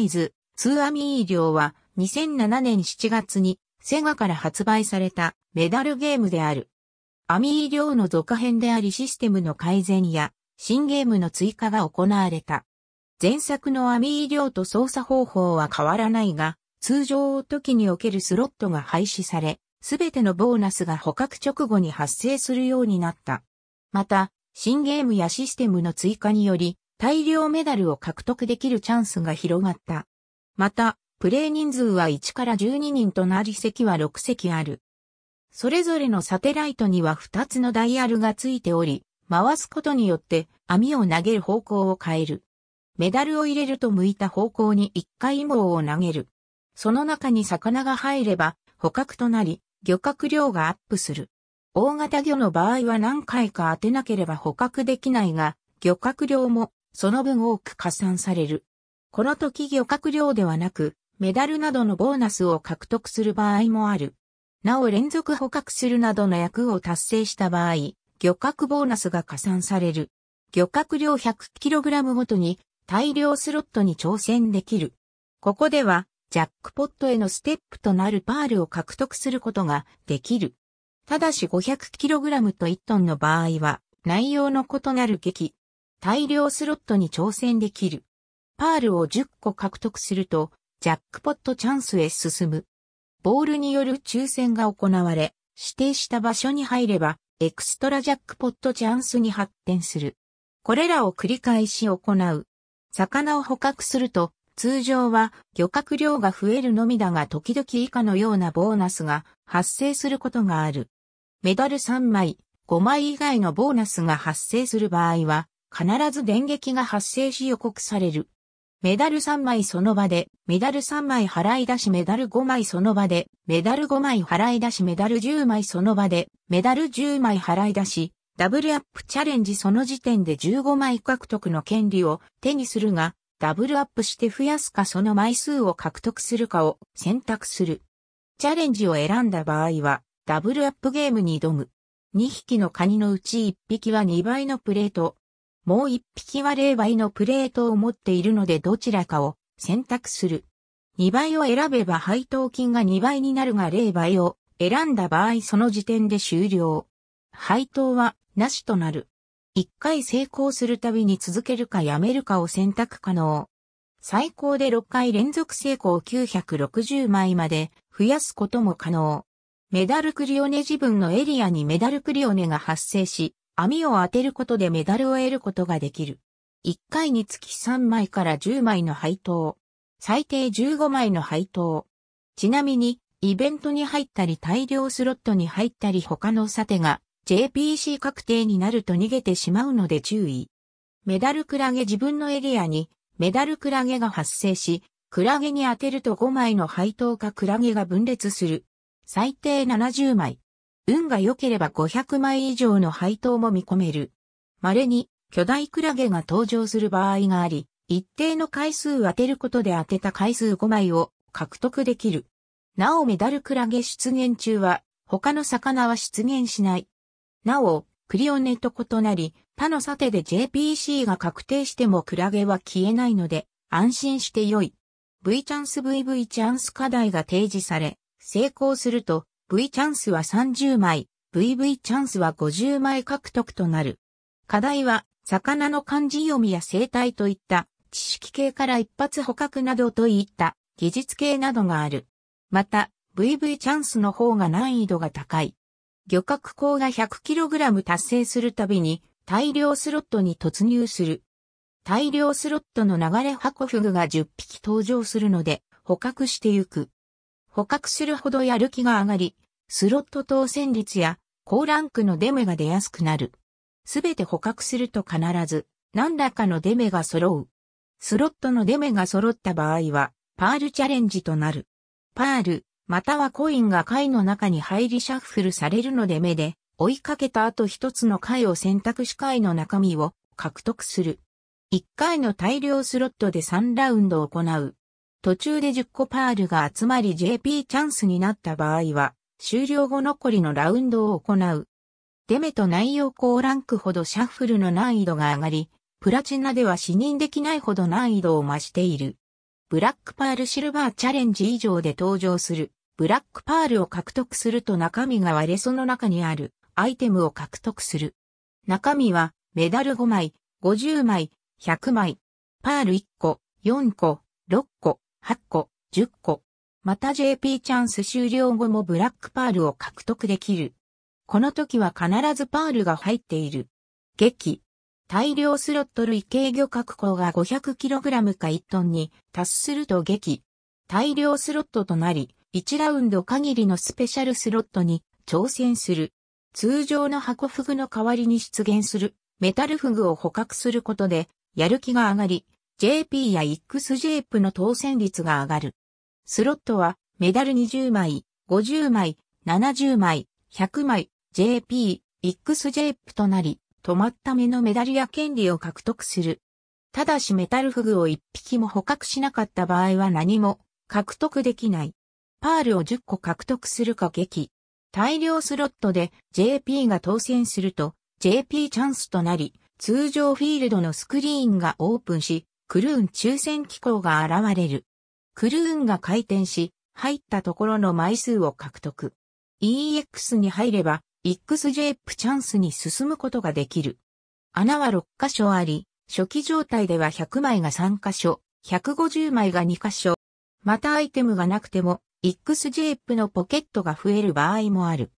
イズ、ツーアミー量は2007年7月にセガから発売されたメダルゲームである。アミー量の続編でありシステムの改善や新ゲームの追加が行われた。前作のアミー量と操作方法は変わらないが、通常時におけるスロットが廃止され、すべてのボーナスが捕獲直後に発生するようになった。また、新ゲームやシステムの追加により、大量メダルを獲得できるチャンスが広がった。また、プレイ人数は1から12人となり席は6席ある。それぞれのサテライトには2つのダイヤルがついており、回すことによって網を投げる方向を変える。メダルを入れると向いた方向に1回網を投げる。その中に魚が入れば捕獲となり、漁獲量がアップする。大型魚の場合は何回か当てなければ捕獲できないが、漁獲量もその分多く加算される。この時漁獲量ではなく、メダルなどのボーナスを獲得する場合もある。なお連続捕獲するなどの役を達成した場合、漁獲ボーナスが加算される。漁獲量 100kg ごとに大量スロットに挑戦できる。ここでは、ジャックポットへのステップとなるパールを獲得することができる。ただし 500kg と1トンの場合は、内容の異なる劇、大量スロットに挑戦できる。パールを10個獲得すると、ジャックポットチャンスへ進む。ボールによる抽選が行われ、指定した場所に入れば、エクストラジャックポットチャンスに発展する。これらを繰り返し行う。魚を捕獲すると、通常は漁獲量が増えるのみだが時々以下のようなボーナスが発生することがある。メダル3枚、5枚以外のボーナスが発生する場合は、必ず電撃が発生し予告される。メダル3枚その場で、メダル3枚払い出しメダル5枚その場で、メダル5枚払い出しメダル10枚その場で、メダル10枚払い出し、ダブルアップチャレンジその時点で15枚獲得の権利を手にするが、ダブルアップして増やすかその枚数を獲得するかを選択する。チャレンジを選んだ場合は、ダブルアップゲームに挑む。2匹のカニのうち1匹は2倍のプレート、もう一匹は霊媒のプレートを持っているのでどちらかを選択する。2倍を選べば配当金が2倍になるが霊媒を選んだ場合その時点で終了。配当はなしとなる。1回成功するたびに続けるかやめるかを選択可能。最高で6回連続成功960枚まで増やすことも可能。メダルクリオネ自分のエリアにメダルクリオネが発生し、網を当てることでメダルを得ることができる。1回につき3枚から10枚の配当。最低15枚の配当。ちなみに、イベントに入ったり大量スロットに入ったり他の査定が JPC 確定になると逃げてしまうので注意。メダルクラゲ自分のエリアにメダルクラゲが発生し、クラゲに当てると5枚の配当かクラゲが分裂する。最低70枚。運が良ければ500枚以上の配当も見込める。稀に巨大クラゲが登場する場合があり、一定の回数当てることで当てた回数5枚を獲得できる。なおメダルクラゲ出現中は他の魚は出現しない。なお、クリオネと異なり、他の査定で JPC が確定してもクラゲは消えないので、安心して良い。V チャンス VV チャンス課題が提示され、成功すると V チャンスは30枚、VV チャンスは50枚獲得となる。課題は、魚の漢字読みや生態といった知識系から一発捕獲などといった技術系などがある。また、VV チャンスの方が難易度が高い。漁獲口が 100kg 達成するたびに大量スロットに突入する。大量スロットの流れ箱フグが10匹登場するので捕獲してゆく。捕獲するほどやる気が上がり、スロット当選率や高ランクのデメが出やすくなる。すべて捕獲すると必ず何らかのデメが揃う。スロットのデメが揃った場合は、パールチャレンジとなる。パール、またはコインが回の中に入りシャッフルされるので目で、追いかけた後一つの回を選択し回の中身を獲得する。一回の大量スロットで3ラウンド行う。途中で10個パールが集まり JP チャンスになった場合は、終了後残りのラウンドを行う。デメと内容高ランクほどシャッフルの難易度が上がり、プラチナでは視認できないほど難易度を増している。ブラックパールシルバーチャレンジ以上で登場する。ブラックパールを獲得すると中身が割れその中にあるアイテムを獲得する。中身はメダル5枚、50枚、100枚、パール1個、4個、6個、8個、10個。また JP チャンス終了後もブラックパールを獲得できる。この時は必ずパールが入っている。劇。大量スロット類計魚確保が 500kg か1トンに達すると劇。大量スロットとなり、1ラウンド限りのスペシャルスロットに挑戦する。通常の箱フグの代わりに出現するメタルフグを捕獲することで、やる気が上がり、JP や XJP の当選率が上がる。スロットは、メダル20枚、50枚、70枚、100枚、JP、XJP となり、止まった目のメダルや権利を獲得する。ただしメタルフグを1匹も捕獲しなかった場合は何も獲得できない。パールを10個獲得するか激。大量スロットで JP が当選すると JP チャンスとなり、通常フィールドのスクリーンがオープンし、クルーン抽選機構が現れる。クルーンが回転し、入ったところの枚数を獲得。EX に入れば、XJ プチャンスに進むことができる。穴は6箇所あり、初期状態では100枚が3箇所、150枚が2箇所。またアイテムがなくても、XJ プのポケットが増える場合もある。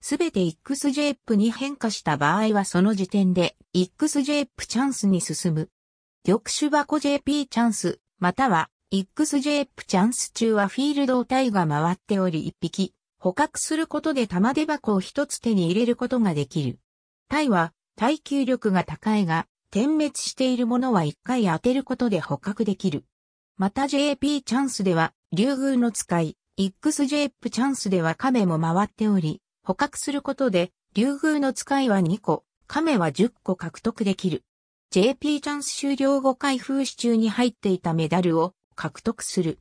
すべて XJ プに変化した場合はその時点で XJ プチャンスに進む。玉手箱 JP チャンス、または XJ p チャンス中はフィールドを体が回っており1匹、捕獲することで玉手箱を1つ手に入れることができる。体は耐久力が高いが、点滅しているものは1回当てることで捕獲できる。また JP チャンスでは、竜宮の使い、XJ p チャンスでは亀も回っており、捕獲することで、竜宮の使いは2個、亀は10個獲得できる。JP チャンス終了後開封支中に入っていたメダルを獲得する。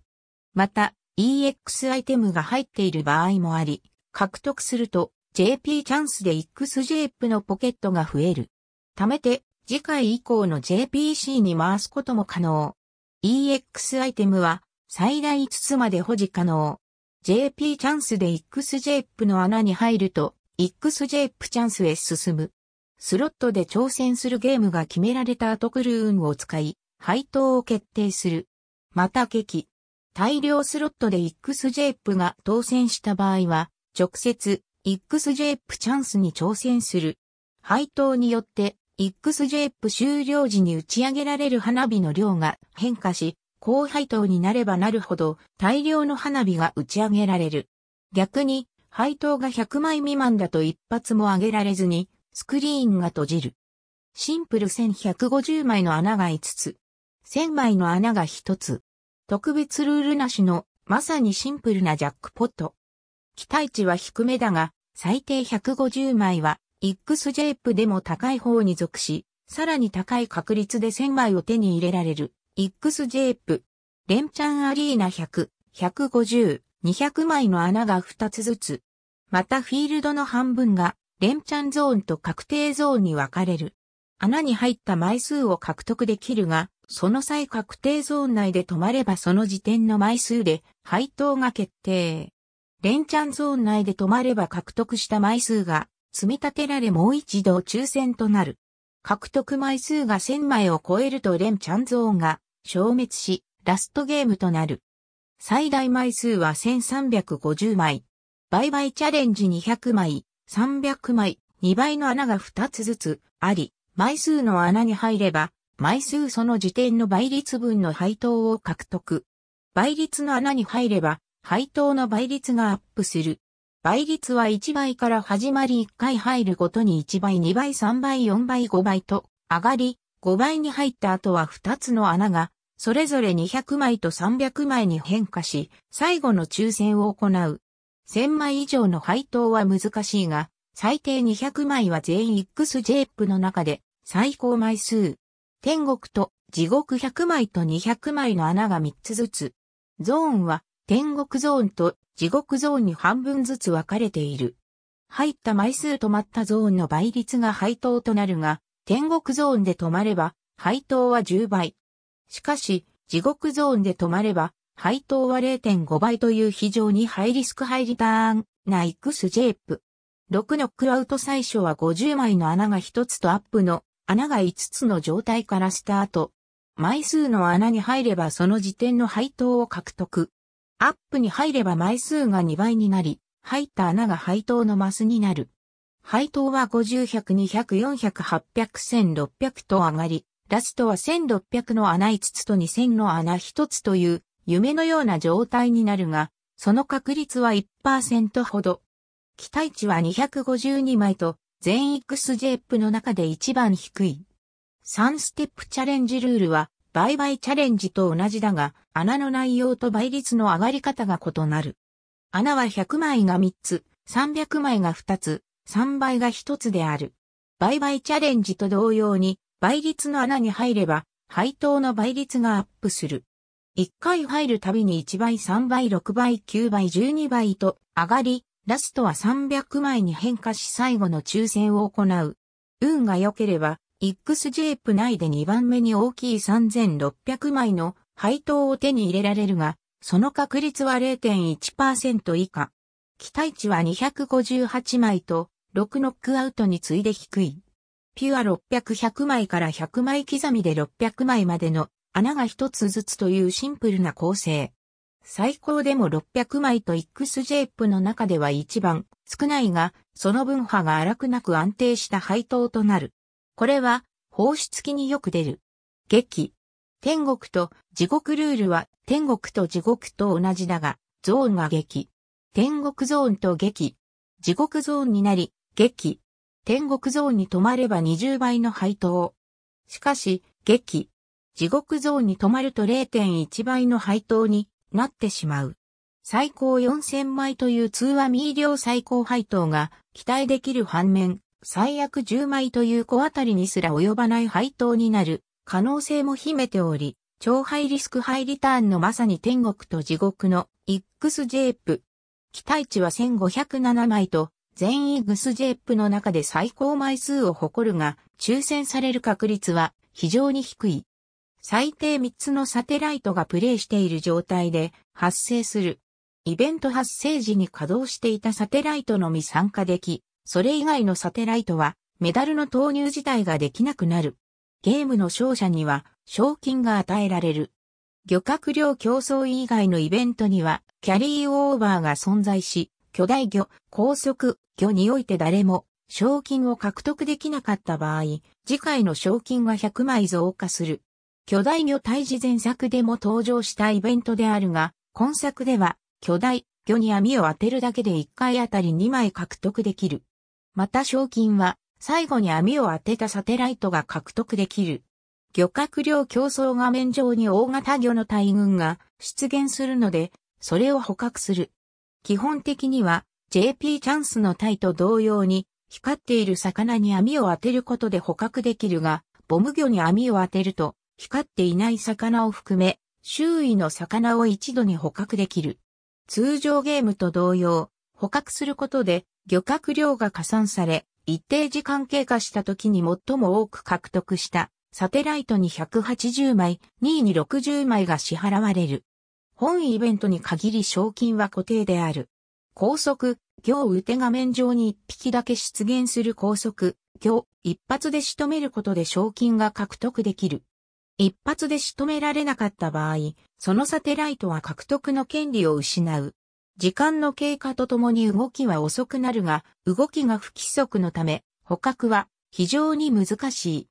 また、EX アイテムが入っている場合もあり、獲得すると JP チャンスで XJP のポケットが増える。貯めて、次回以降の JPC に回すことも可能。EX アイテムは最大5つまで保持可能。JP チャンスで XJP の穴に入ると、XJP チャンスへ進む。スロットで挑戦するゲームが決められた後クルーンを使い、配当を決定する。また劇。大量スロットで XJP が当選した場合は、直接 XJP チャンスに挑戦する。配当によって XJP 終了時に打ち上げられる花火の量が変化し、高配当になればなるほど大量の花火が打ち上げられる。逆に、配当が100枚未満だと一発も上げられずに、スクリーンが閉じる。シンプル1150枚の穴が5つ。1000枚の穴が1つ。特別ルールなしの、まさにシンプルなジャックポット。期待値は低めだが、最低150枚は、XJP でも高い方に属し、さらに高い確率で1000枚を手に入れられる、XJP。レンチャンアリーナ100、150、200枚の穴が2つずつ。またフィールドの半分が連チャンゾーンと確定ゾーンに分かれる。穴に入った枚数を獲得できるが、その際確定ゾーン内で止まればその時点の枚数で配当が決定。連チャンゾーン内で止まれば獲得した枚数が積み立てられもう一度抽選となる。獲得枚数が1000枚を超えると連チャンゾーンが消滅し、ラストゲームとなる。最大枚数は1350枚。売買チャレンジ200枚。300枚、2倍の穴が2つずつあり、枚数の穴に入れば、枚数その時点の倍率分の配当を獲得。倍率の穴に入れば、配当の倍率がアップする。倍率は1倍から始まり1回入るごとに1倍、2倍、3倍、4倍、5倍と上がり、5倍に入った後は2つの穴が、それぞれ200枚と300枚に変化し、最後の抽選を行う。1000枚以上の配当は難しいが、最低200枚は全 XJP の中で最高枚数。天国と地獄100枚と200枚の穴が3つずつ。ゾーンは天国ゾーンと地獄ゾーンに半分ずつ分かれている。入った枚数止まったゾーンの倍率が配当となるが、天国ゾーンで止まれば配当は10倍。しかし、地獄ゾーンで止まれば配当は0.5倍という非常にハイリスクハイリターンなェープ。6ノックアウト最初は50枚の穴が1つとアップの穴が5つの状態からスタート。枚数の穴に入ればその時点の配当を獲得。アップに入れば枚数が2倍になり、入った穴が配当のマスになる。配当は50、100、200、400、800、1600と上がり、ラストは1600の穴5つと2000の穴1つという夢のような状態になるが、その確率は1%ほど。期待値は252枚と、全 XJP の中で一番低い。3ステップチャレンジルールは、売買チャレンジと同じだが、穴の内容と倍率の上がり方が異なる。穴は100枚が3つ、300枚が2つ、3倍が1つである。売買チャレンジと同様に、倍率の穴に入れば、配当の倍率がアップする。1回入るたびに1倍、3倍、6倍、9倍、12倍と上がり、ラストは300枚に変化し最後の抽選を行う。運が良ければ、XJ プ内で2番目に大きい3600枚の配当を手に入れられるが、その確率は0.1%以下。期待値は258枚と、6ノックアウトに次いで低い。ピュア600、100枚から100枚刻みで600枚までの穴が一つずつというシンプルな構成。最高でも600枚と x j プの中では一番少ないが、その分波が荒くなく安定した配当となる。これは放出期によく出る。劇。天国と地獄ルールは天国と地獄と同じだが、ゾーンが劇。天国ゾーンと劇。地獄ゾーンになり、劇。天国ゾーンに止まれば20倍の配当。しかし、劇。地獄ゾーンに止まると0.1倍の配当になってしまう。最高4000枚という通話未量最高配当が期待できる反面、最悪10枚という子あたりにすら及ばない配当になる可能性も秘めており、超ハイリスクハイリターンのまさに天国と地獄の XJ プ。期待値は1507枚と、全 XJ プの中で最高枚数を誇るが、抽選される確率は非常に低い。最低3つのサテライトがプレイしている状態で発生する。イベント発生時に稼働していたサテライトのみ参加でき、それ以外のサテライトはメダルの投入自体ができなくなる。ゲームの勝者には賞金が与えられる。漁獲量競争以外のイベントにはキャリーオーバーが存在し、巨大魚、高速魚において誰も賞金を獲得できなかった場合、次回の賞金は100枚増加する。巨大魚退治前作でも登場したイベントであるが、今作では、巨大魚に網を当てるだけで1回あたり2枚獲得できる。また賞金は、最後に網を当てたサテライトが獲得できる。漁獲量競争画面上に大型魚の大群が出現するので、それを捕獲する。基本的には、JP チャンスのタイと同様に、光っている魚に網を当てることで捕獲できるが、ボム魚に網を当てると、光っていない魚を含め、周囲の魚を一度に捕獲できる。通常ゲームと同様、捕獲することで漁獲量が加算され、一定時間経過した時に最も多く獲得したサテライトに180枚、2位に60枚が支払われる。本イベントに限り賞金は固定である。高速、行打て画面上に1匹だけ出現する高速、行、一発で仕留めることで賞金が獲得できる。一発で仕留められなかった場合、そのサテライトは獲得の権利を失う。時間の経過とともに動きは遅くなるが、動きが不規則のため、捕獲は非常に難しい。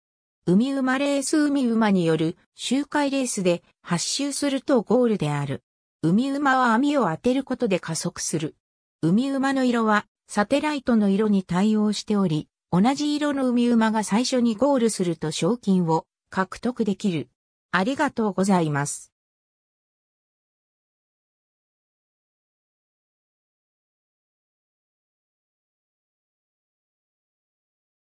海馬レース海馬による周回レースで発周するとゴールである。海馬は網を当てることで加速する。海馬の色はサテライトの色に対応しており、同じ色の海馬が最初にゴールすると賞金を獲得できる。ありがとうございます。